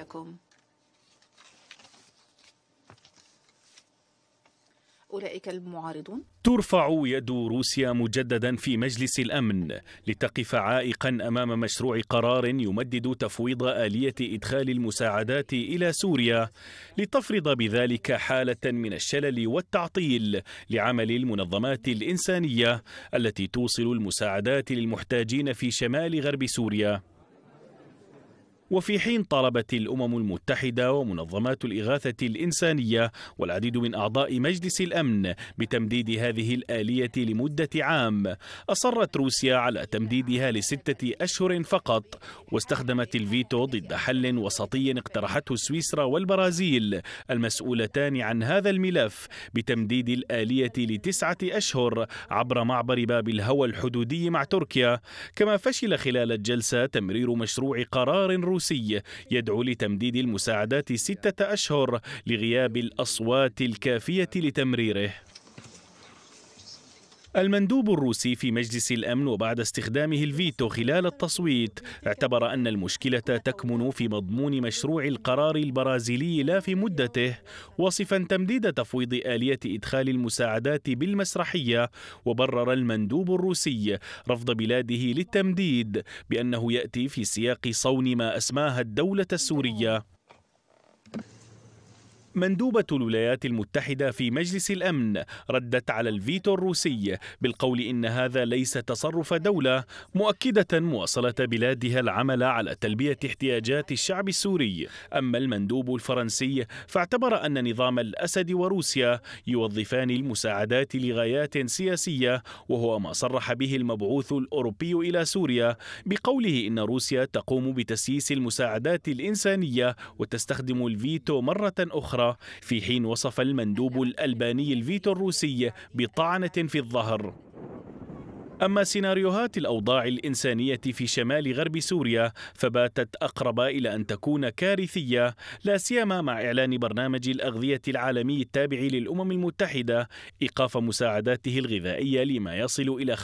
رأيكم أولئك المعارضون ترفع يد روسيا مجددا في مجلس الأمن لتقف عائقا أمام مشروع قرار يمدد تفويض آلية إدخال المساعدات إلى سوريا لتفرض بذلك حالة من الشلل والتعطيل لعمل المنظمات الإنسانية التي توصل المساعدات للمحتاجين في شمال غرب سوريا وفي حين طالبت الأمم المتحدة ومنظمات الإغاثة الإنسانية والعديد من أعضاء مجلس الأمن بتمديد هذه الآلية لمدة عام أصرت روسيا على تمديدها لستة أشهر فقط واستخدمت الفيتو ضد حل وسطي اقترحته سويسرا والبرازيل المسؤولتان عن هذا الملف بتمديد الآلية لتسعة أشهر عبر معبر باب الهوى الحدودي مع تركيا كما فشل خلال الجلسة تمرير مشروع قرار روسي الروسي يدعو لتمديد المساعدات ستة أشهر لغياب الأصوات الكافية لتمريره المندوب الروسي في مجلس الأمن وبعد استخدامه الفيتو خلال التصويت اعتبر أن المشكلة تكمن في مضمون مشروع القرار البرازيلي لا في مدته وصفا تمديد تفويض آلية إدخال المساعدات بالمسرحية وبرر المندوب الروسي رفض بلاده للتمديد بأنه يأتي في سياق صون ما أسماها الدولة السورية مندوبة الولايات المتحدة في مجلس الأمن ردت على الفيتو الروسي بالقول إن هذا ليس تصرف دولة مؤكدة مواصلة بلادها العمل على تلبية احتياجات الشعب السوري أما المندوب الفرنسي فاعتبر أن نظام الأسد وروسيا يوظفان المساعدات لغايات سياسية وهو ما صرح به المبعوث الأوروبي إلى سوريا بقوله إن روسيا تقوم بتسييس المساعدات الإنسانية وتستخدم الفيتو مرة أخرى في حين وصف المندوب الألباني الفيتو الروسي بطعنة في الظهر أما سيناريوهات الأوضاع الإنسانية في شمال غرب سوريا فباتت أقرب إلى أن تكون كارثية لا سيما مع إعلان برنامج الأغذية العالمي التابع للأمم المتحدة إيقاف مساعداته الغذائية لما يصل إلى 45%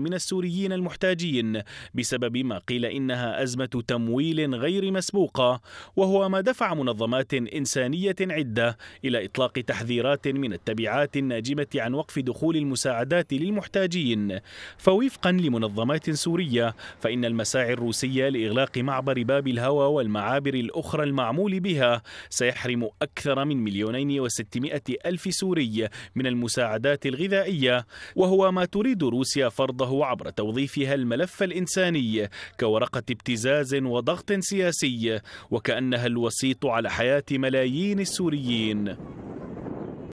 من السوريين المحتاجين بسبب ما قيل إنها أزمة تمويل غير مسبوقة وهو ما دفع منظمات إنسانية عدة إلى إطلاق تحذيرات من التبعات الناجمة عن وقف دخول المساعدات للمحتاجين المحتاجين فوفقا لمنظمات سورية فإن المساعي الروسية لإغلاق معبر باب الهوى والمعابر الأخرى المعمول بها سيحرم أكثر من مليونين وستمائة ألف سوري من المساعدات الغذائية وهو ما تريد روسيا فرضه عبر توظيفها الملف الإنساني كورقة ابتزاز وضغط سياسي وكأنها الوسيط على حياة ملايين السوريين